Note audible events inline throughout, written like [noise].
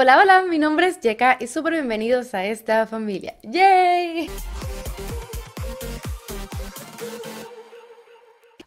Hola, hola, mi nombre es Jeka y súper bienvenidos a esta familia. ¡Yay!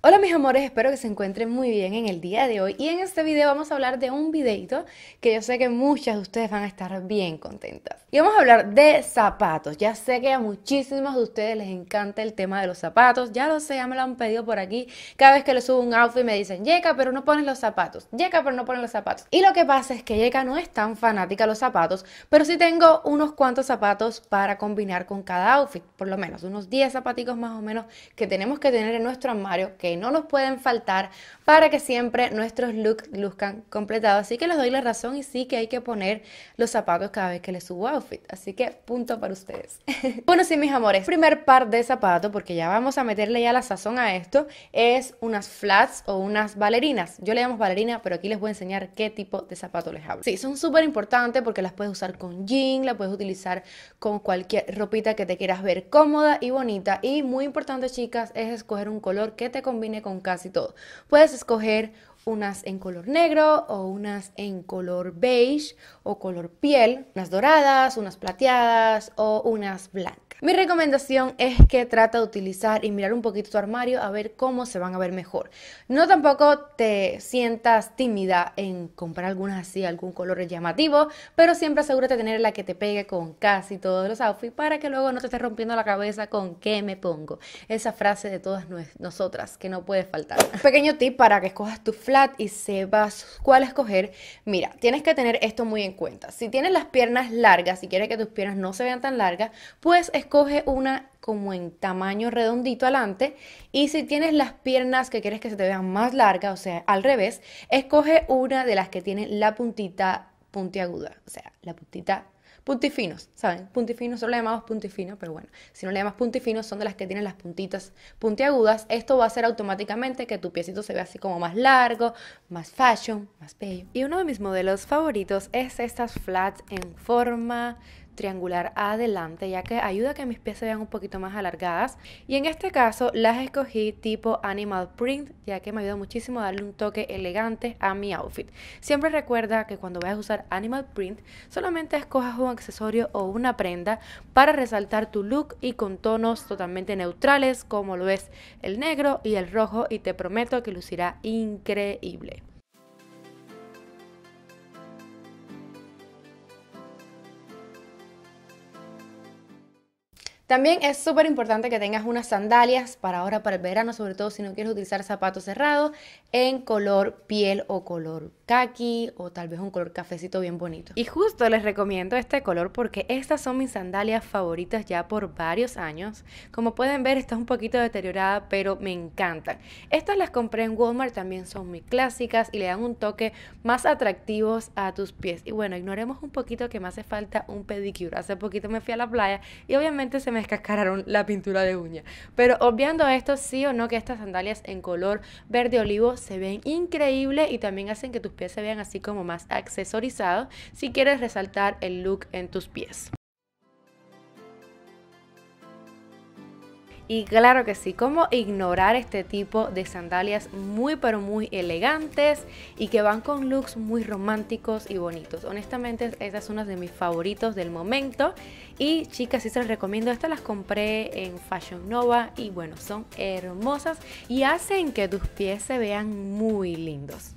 Hola mis amores, espero que se encuentren muy bien en el día de hoy y en este video vamos a hablar de un videito que yo sé que muchas de ustedes van a estar bien contentas. Y vamos a hablar de zapatos, ya sé que a muchísimos de ustedes les encanta el tema de los zapatos, ya lo sé, ya me lo han pedido por aquí, cada vez que les subo un outfit me dicen, Yeka pero no pones los zapatos, Yeka pero no pones los zapatos. Y lo que pasa es que Yeka no es tan fanática de los zapatos, pero sí tengo unos cuantos zapatos para combinar con cada outfit, por lo menos unos 10 zapaticos más o menos que tenemos que tener en nuestro armario que no nos pueden faltar para que siempre nuestros looks luzcan completados. Así que les doy la razón y sí que hay que poner los zapatos cada vez que les subo outfit. Así que punto para ustedes. [laughs] bueno, sí, mis amores, primer par de zapatos, porque ya vamos a meterle ya la sazón a esto, es unas flats o unas balerinas Yo le llamo ballerina, pero aquí les voy a enseñar qué tipo de zapato les hablo. Sí, son súper importantes porque las puedes usar con jean, las puedes utilizar con cualquier ropita que te quieras ver cómoda y bonita. Y muy importante, chicas, es escoger un color que te combine viene con casi todo. Puedes escoger unas en color negro o unas en color beige o color piel, unas doradas, unas plateadas o unas blancas. Mi recomendación es que trata de utilizar y mirar un poquito tu armario a ver cómo se van a ver mejor. No tampoco te sientas tímida en comprar algunas así, algún color llamativo, pero siempre asegúrate de tener la que te pegue con casi todos los outfits para que luego no te estés rompiendo la cabeza con qué me pongo. Esa frase de todas nosotras que no puede faltar. [laughs] Pequeño tip para que escojas tu flat y sepas cuál escoger. Mira, tienes que tener esto muy en cuenta. Si tienes las piernas largas, y quieres que tus piernas no se vean tan largas, pues escoger escoge una como en tamaño redondito adelante y si tienes las piernas que quieres que se te vean más largas, o sea, al revés, escoge una de las que tiene la puntita puntiaguda, o sea, la puntita puntifinos, ¿saben? Puntifinos, solo le llamamos puntifinos, pero bueno, si no le llamas puntifinos son de las que tienen las puntitas puntiagudas. Esto va a hacer automáticamente que tu piecito se vea así como más largo, más fashion, más bello. Y uno de mis modelos favoritos es estas flats en forma triangular adelante ya que ayuda a que mis pies se vean un poquito más alargadas y en este caso las escogí tipo animal print ya que me ayuda muchísimo a darle un toque elegante a mi outfit siempre recuerda que cuando vayas a usar animal print solamente escojas un accesorio o una prenda para resaltar tu look y con tonos totalmente neutrales como lo es el negro y el rojo y te prometo que lucirá increíble También es súper importante que tengas unas sandalias para ahora, para el verano, sobre todo si no quieres utilizar zapatos cerrados en color piel o color kaki o tal vez un color cafecito bien bonito. Y justo les recomiendo este color porque estas son mis sandalias favoritas ya por varios años. Como pueden ver está un poquito deteriorada pero me encantan. Estas las compré en Walmart, también son muy clásicas y le dan un toque más atractivo a tus pies. Y bueno, ignoremos un poquito que me hace falta un pedicure. Hace poquito me fui a la playa y obviamente se me Cascararon la pintura de uña. Pero obviando esto, sí o no que estas sandalias en color verde olivo se ven increíbles y también hacen que tus pies se vean así como más accesorizados si quieres resaltar el look en tus pies. Y claro que sí, cómo ignorar este tipo de sandalias muy pero muy elegantes y que van con looks muy románticos y bonitos. Honestamente, esas son unas de mis favoritos del momento. Y chicas, sí se las recomiendo. Estas las compré en Fashion Nova y bueno, son hermosas y hacen que tus pies se vean muy lindos.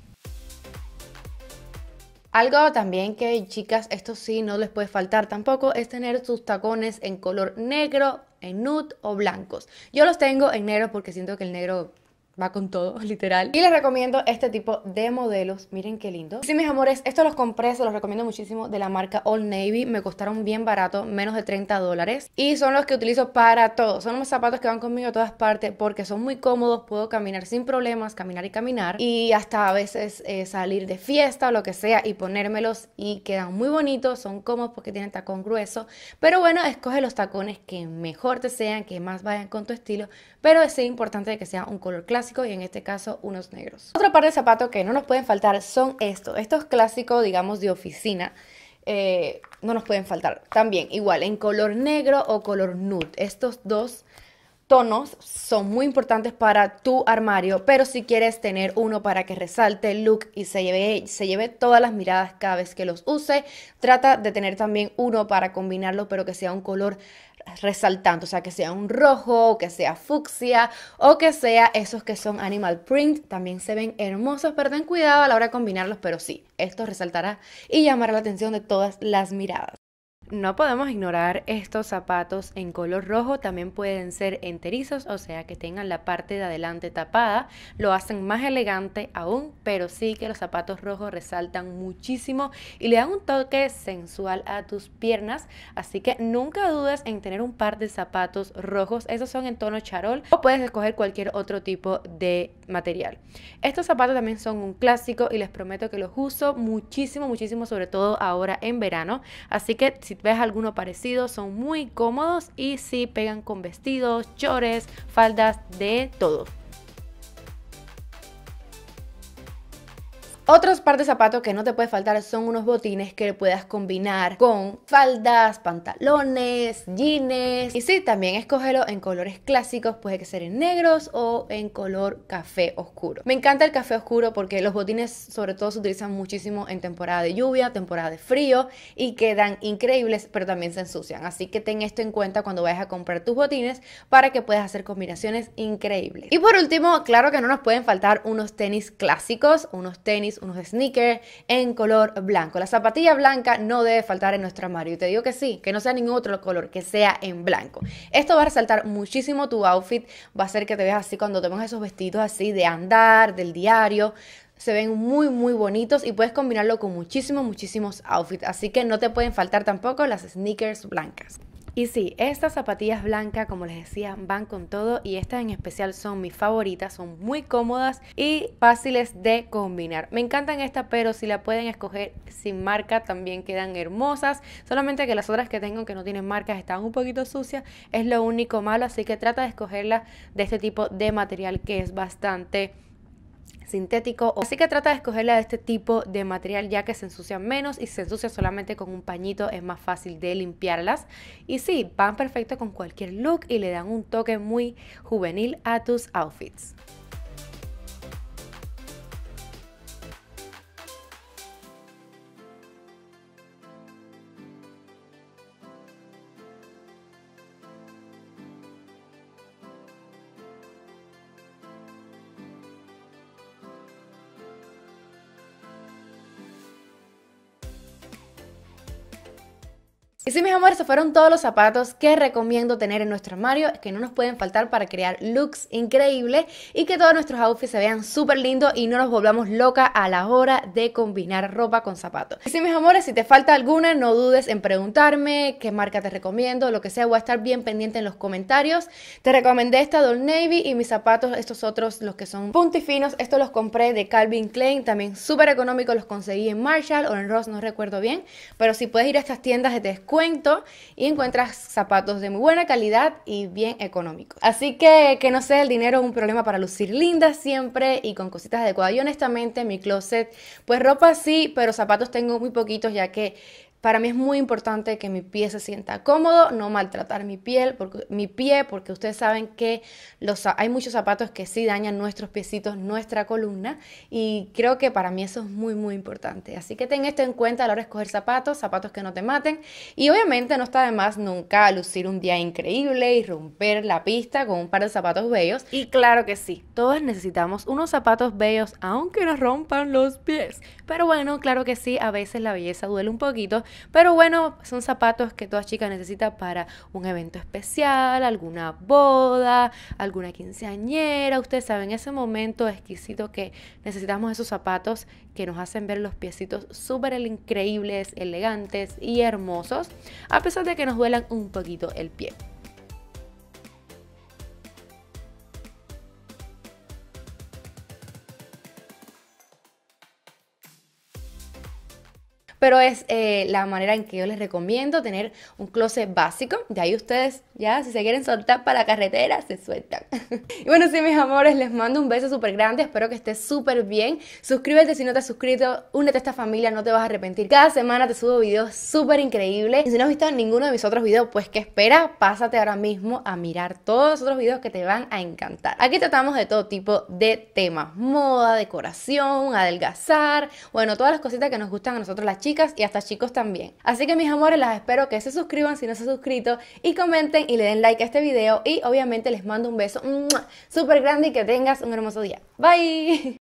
Algo también que chicas, esto sí no les puede faltar tampoco, es tener sus tacones en color negro, en nude o blancos. Yo los tengo en negro porque siento que el negro va con todo, [laughs] literal. Y les recomiendo este tipo de modelos. Miren qué lindo. Sí, mis amores, estos los compré, se los recomiendo muchísimo de la marca All Navy. Me costaron bien barato, menos de 30 dólares. Y son los que utilizo para todo. Son unos zapatos que van conmigo a todas partes porque son muy cómodos. Puedo caminar sin problemas, caminar y caminar. Y hasta a veces eh, salir de fiesta o lo que sea y ponérmelos y quedan muy bonitos. Son cómodos porque tienen tacón grueso. Pero bueno, escoge los tacones que mejor te sean, que más vayan con tu estilo. Pero es importante que sea un color clásico y en este caso unos negros. Otro par de zapatos que no nos pueden faltar son estos. Estos clásicos, digamos, de oficina. Eh, no nos pueden faltar. También, igual, en color negro o color nude. Estos dos tonos son muy importantes para tu armario, pero si quieres tener uno para que resalte el look y se lleve, se lleve todas las miradas cada vez que los use, trata de tener también uno para combinarlo, pero que sea un color resaltando, o sea, que sea un rojo, que sea fucsia o que sea esos que son animal print, también se ven hermosos, pero ten cuidado a la hora de combinarlos, pero sí, esto resaltará y llamará la atención de todas las miradas. No podemos ignorar estos zapatos en color rojo, también pueden ser enterizos, o sea que tengan la parte de adelante tapada, lo hacen más elegante aún, pero sí que los zapatos rojos resaltan muchísimo y le dan un toque sensual a tus piernas, así que nunca dudes en tener un par de zapatos rojos, esos son en tono charol o puedes escoger cualquier otro tipo de material. Estos zapatos también son un clásico y les prometo que los uso muchísimo, muchísimo, sobre todo ahora en verano, así que si ves alguno parecido, son muy cómodos y sí pegan con vestidos, chores, faldas, de todo. Otros par de zapatos que no te puede faltar son unos botines que puedas combinar con faldas, pantalones, jeans. Y sí, también escógelo en colores clásicos, puede que ser en negros o en color café oscuro. Me encanta el café oscuro porque los botines sobre todo se utilizan muchísimo en temporada de lluvia, temporada de frío y quedan increíbles, pero también se ensucian. Así que ten esto en cuenta cuando vayas a comprar tus botines para que puedas hacer combinaciones increíbles. Y por último, claro que no nos pueden faltar unos tenis clásicos, unos tenis unos sneakers en color blanco. La zapatilla blanca no debe faltar en nuestro armario. Y te digo que sí, que no sea ningún otro color, que sea en blanco. Esto va a resaltar muchísimo tu outfit, va a hacer que te veas así cuando te pones esos vestidos así de andar, del diario se ven muy muy bonitos y puedes combinarlo con muchísimos muchísimos outfits así que no te pueden faltar tampoco las sneakers blancas y sí, estas zapatillas blancas, como les decía, van con todo y estas en especial son mis favoritas, son muy cómodas y fáciles de combinar. Me encantan estas, pero si la pueden escoger sin marca también quedan hermosas, solamente que las otras que tengo que no tienen marca están un poquito sucias, es lo único malo, así que trata de escogerlas de este tipo de material que es bastante sintético. Así que trata de escogerla de este tipo de material ya que se ensucian menos y se ensucia solamente con un pañito es más fácil de limpiarlas. Y sí, van perfecto con cualquier look y le dan un toque muy juvenil a tus outfits. Y sí, mis amores, esos fueron todos los zapatos que recomiendo tener en nuestro armario, que no nos pueden faltar para crear looks increíbles y que todos nuestros outfits se vean súper lindos y no nos volvamos loca a la hora de combinar ropa con zapatos. Y sí, mis amores, si te falta alguna, no dudes en preguntarme qué marca te recomiendo, lo que sea, voy a estar bien pendiente en los comentarios. Te recomendé esta Doll Navy y mis zapatos, estos otros, los que son puntifinos, estos los compré de Calvin Klein, también súper económicos, los conseguí en Marshall o en Ross, no recuerdo bien, pero si puedes ir a estas tiendas de descuento, y encuentras zapatos de muy buena calidad y bien económicos. Así que que no sea el dinero un problema para lucir linda siempre y con cositas adecuadas. Y honestamente mi closet, pues ropa sí, pero zapatos tengo muy poquitos ya que para mí es muy importante que mi pie se sienta cómodo, no maltratar mi piel, porque, mi pie, porque ustedes saben que los, hay muchos zapatos que sí dañan nuestros piecitos, nuestra columna, y creo que para mí eso es muy, muy importante. Así que ten esto en cuenta a la hora de escoger zapatos, zapatos que no te maten, y obviamente no está de más nunca lucir un día increíble y romper la pista con un par de zapatos bellos. Y claro que sí, todos necesitamos unos zapatos bellos, aunque nos rompan los pies. Pero bueno, claro que sí, a veces la belleza duele un poquito pero bueno, son zapatos que toda chica necesita para un evento especial, alguna boda, alguna quinceañera. Ustedes saben, ese momento exquisito que necesitamos esos zapatos que nos hacen ver los piecitos súper increíbles, elegantes y hermosos, a pesar de que nos duelan un poquito el pie. pero es eh, la manera en que yo les recomiendo tener un closet básico. De ahí ustedes ya, si se quieren soltar para la carretera, se sueltan. [laughs] y bueno, sí, mis amores, les mando un beso súper grande. Espero que estés súper bien. Suscríbete si no te has suscrito. Únete a esta familia, no te vas a arrepentir. Cada semana te subo videos súper increíbles. Y si no has visto ninguno de mis otros videos, pues ¿qué espera? Pásate ahora mismo a mirar todos los otros videos que te van a encantar. Aquí tratamos de todo tipo de temas. Moda, decoración, adelgazar. Bueno, todas las cositas que nos gustan a nosotros las chicas chicas y hasta chicos también. Así que mis amores, las espero que se suscriban si no se han suscrito y comenten y le den like a este video y obviamente les mando un beso súper grande y que tengas un hermoso día. Bye.